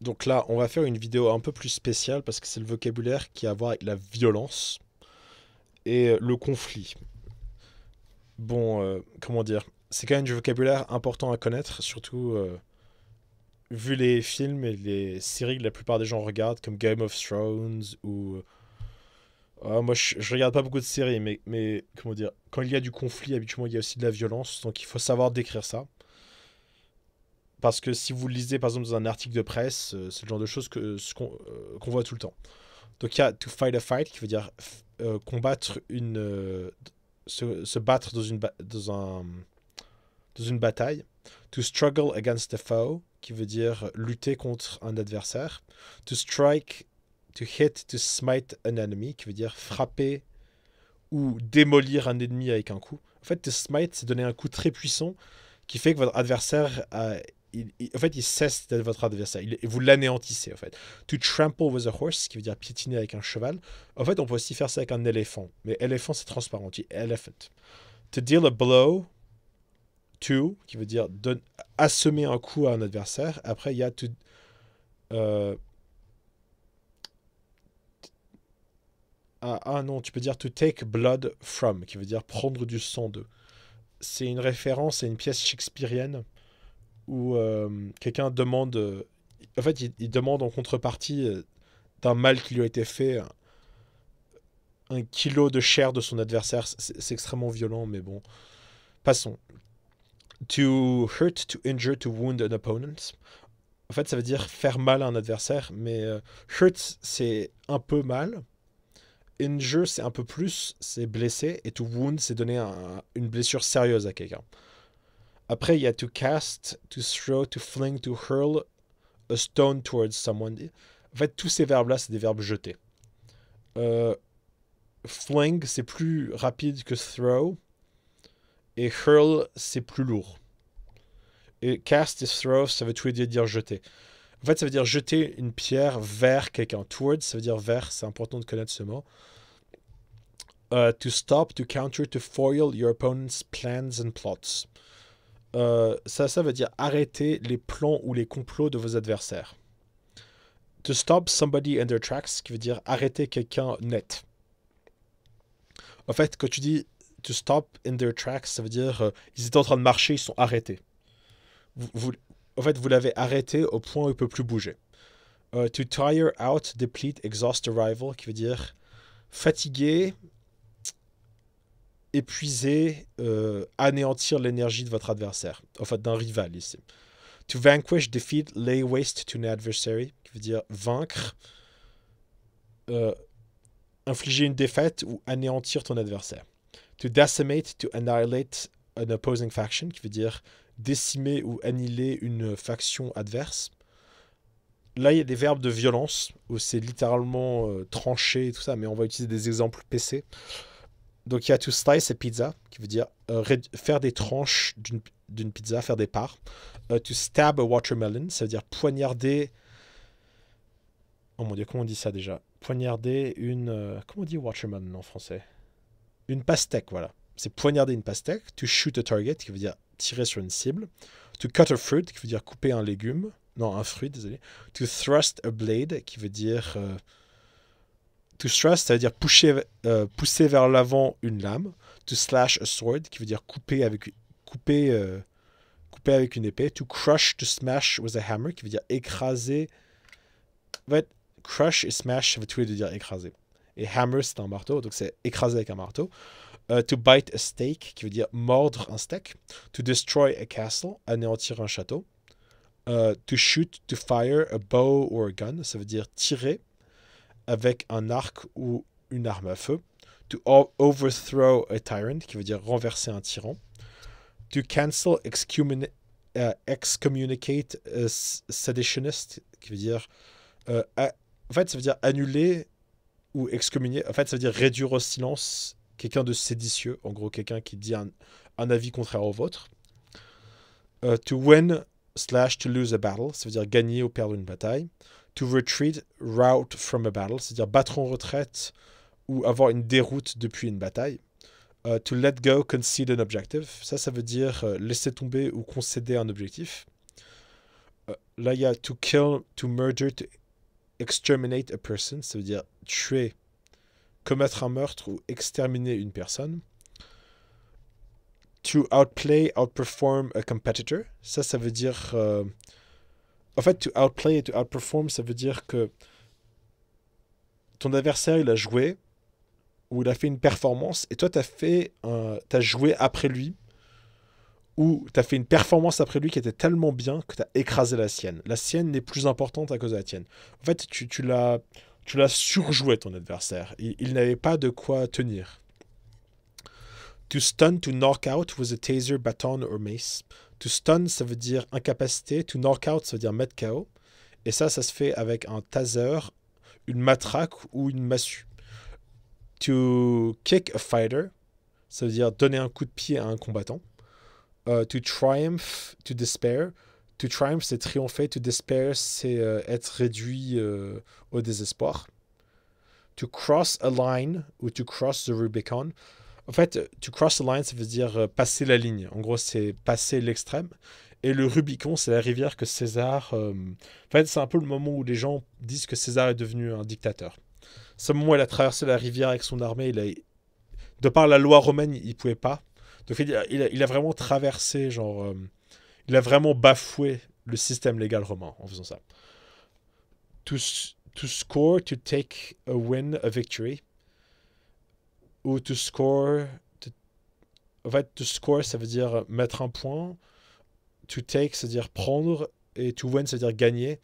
Donc là, on va faire une vidéo un peu plus spéciale parce que c'est le vocabulaire qui a à voir avec la violence et le conflit. Bon, euh, comment dire C'est quand même du vocabulaire important à connaître, surtout euh, vu les films et les séries que la plupart des gens regardent, comme Game of Thrones ou... Euh, ah, moi, je, ne regarde pas beaucoup de séries, mais, mais comment dire Quand il y a du conflit, habituellement, il y a aussi de la violence, donc il faut savoir décrire ça parce que si vous lisez par exemple dans un article de presse, euh, c'est le genre de choses que, ce euh, qu'on, voit tout le temps. Donc il y a to fight a fight qui veut dire euh, combattre une, se, battre dans une, dans, un, dans une bataille. To struggle against a foe qui veut dire lutter contre un adversaire. To strike, to hit, to smite an enemy qui veut dire frapper ou démolir un ennemi avec un coup. En fait, to smite, c'est donner un coup très puissant qui fait que votre adversaire a en fait, il cesse d'être votre adversaire. vous l'anéantissez, en fait. To trample with a horse, qui veut dire piétiner avec un cheval. En fait, on peut aussi faire ça avec un éléphant. Mais éléphant, c'est transparent. Tu elephant. To deal a blow, to, qui veut dire assommer un coup à un adversaire. Après, il y a to. Euh, ah, ah, non, tu peux dire to take blood from, qui veut dire prendre du sang d'eux. C'est une référence à une pièce shakespearienne où euh, quelqu'un demande. Euh, en fait, il, demande en contrepartie euh, d'un mal qui lui a été fait un kilo de chair de son adversaire. C'est extrêmement violent, mais bon. Passons. To hurt, to injure, to wound an opponent. En fait, ça veut dire faire mal à un adversaire, mais hurt, c'est un peu mal. Injure, c'est un peu plus, c'est blesser. Et to wound, c'est donner une blessure sérieuse à quelqu'un. Après, il y a to cast, to throw, to fling, to hurl a stone towards someone. En fait, tous ces verbes-là, c'est des verbes jetés. Euh, fling, c'est plus rapide que throw. Et hurl, c'est plus lourd. Et cast et throw, ça veut tout les dire jeter. En fait, ça veut dire jeter une pierre vers quelqu'un. Towards, ça veut dire vers, c'est important de connaître ce mot. Euh, to stop, to counter, to foil your opponent's plans and plots. Euh, ça, ça veut dire arrêter les plans ou les complots de vos adversaires. To stop somebody in their tracks, qui veut dire arrêter quelqu'un net. En fait, quand tu dis to stop in their tracks, ça veut dire euh, ils étaient en train de marcher, ils sont arrêtés. Vous, en fait, vous l'avez arrêté au point où il ne peut plus bouger. Euh, to tire out, deplete, exhaust a rival, qui veut dire fatiguer, épuiser, euh, anéantir l'énergie de votre adversaire, en fait d'un rival ici. To vanquish, defeat, lay waste to an adversary, qui veut dire vaincre, euh, infliger une défaite ou anéantir ton adversaire. To decimate, to annihilate an opposing faction, qui veut dire décimer ou annihiler une faction adverse. Là, il y a des verbes de violence, où c'est littéralement euh, trancher et tout ça, mais on va utiliser des exemples PC. Donc il y a to slice a pizza, qui veut dire euh, faire des tranches d'une pizza, faire des parts. Euh, to stab a watermelon, ça veut dire poignarder. Oh mon dieu, comment on dit ça déjà Poignarder une. Euh, comment on dit watermelon en français Une pastèque, voilà. C'est poignarder une pastèque. To shoot a target, qui veut dire tirer sur une cible. To cut a fruit, qui veut dire couper un légume. Non, un fruit, désolé. To thrust a blade, qui veut dire To thrust, ça veut dire pousser, euh, pousser vers l'avant une lame. To slash a sword, qui veut dire couper avec, couper, euh, couper avec une épée. To crush, to smash with a hammer, qui veut dire écraser. En crush et smash, ça veut tous dire écraser. Et hammer, c'est un marteau, donc c'est écraser avec un marteau. Euh, to bite a steak, qui veut dire mordre un steak. To destroy a castle, anéantir un château. to shoot, to fire a bow or a gun, ça veut dire tirer avec un arc ou une arme à feu. To overthrow a tyrant, qui veut dire renverser un tyran. To cancel, euh, excommunicate, a seditionist, qui veut dire. Euh, en fait, ça veut dire annuler ou excommunier. En fait, ça veut dire réduire au silence quelqu'un de séditieux, en gros, quelqu'un qui dit un, avis contraire au vôtre. Euh, to win slash to lose a battle, ça veut dire gagner ou perdre une bataille to retreat, route from a battle, c'est-à-dire battre en retraite ou avoir une déroute depuis une bataille. Euh, to let go, concede an objective, ça, ça veut dire euh, laisser tomber ou concéder un objectif. Euh, là, il y a to kill, to murder, to exterminate a person, ça veut dire tuer, commettre un meurtre ou exterminer une personne. To outplay, outperform a competitor, ça, ça veut dire. En fait, to outplay to outperform, ça veut dire que ton adversaire, il a joué ou il a fait une performance et toi, tu as, fait un... as joué après lui ou tu as fait une performance après lui qui était tellement bien que tu as écrasé la sienne. La sienne n'est plus importante à cause de la tienne. En fait, tu, l'as tu l'as surjoué ton adversaire. Il, il n'avait pas de quoi tenir. To stun, to knock out with a taser, baton or mace. To stun, ça veut dire incapacité. To knock out, ça veut dire mettre KO. Et ça, ça se fait avec un taser, une matraque ou une massue. To kick a fighter, ça veut dire donner un coup de pied à un combattant. Euh, to triumph, to despair. To triumph, c'est triompher. To despair, c'est euh, être réduit euh, au désespoir. To cross a line ou to cross the Rubicon, en fait, to cross the line, ça veut dire euh, passer la ligne. En gros, c'est passer l'extrême. Et le Rubicon, c'est la rivière que César. Euh, en fait, c'est un peu le moment où les gens disent que César est devenu un dictateur. Ce moment où il a traversé la rivière avec son armée, il a... de par la loi romaine, il pouvait pas. Donc, il a, vraiment traversé, genre. Euh, il a vraiment bafoué le système légal romain en faisant ça. To, to score, to take a win, a victory ou to score. En fait, to score, ça veut dire mettre un point. To take, c'est-à-dire prendre. Et to win, c'est-à-dire gagner.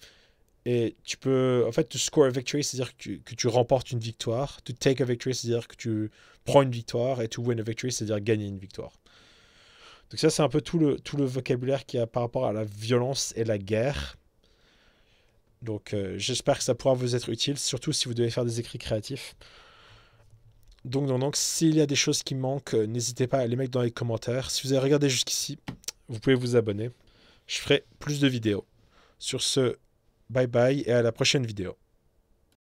Et tu peux. En fait, to score a victory, c'est-à-dire que, tu remportes une victoire. To take a victory, c'est-à-dire que tu prends une victoire. Et to win a victory, c'est-à-dire gagner une victoire. Donc, ça, c'est un peu tout le, tout le vocabulaire qu'il y a par rapport à la violence et la guerre. Donc, euh, j'espère que ça pourra vous être utile, surtout si vous devez faire des écrits créatifs donc, donc, s'il y a des choses qui manquent, euh, n'hésitez pas à les mettre dans les commentaires. Si vous avez regardé jusqu'ici, vous pouvez vous abonner. Je ferai plus de vidéos. Sur ce, bye bye et à la prochaine vidéo.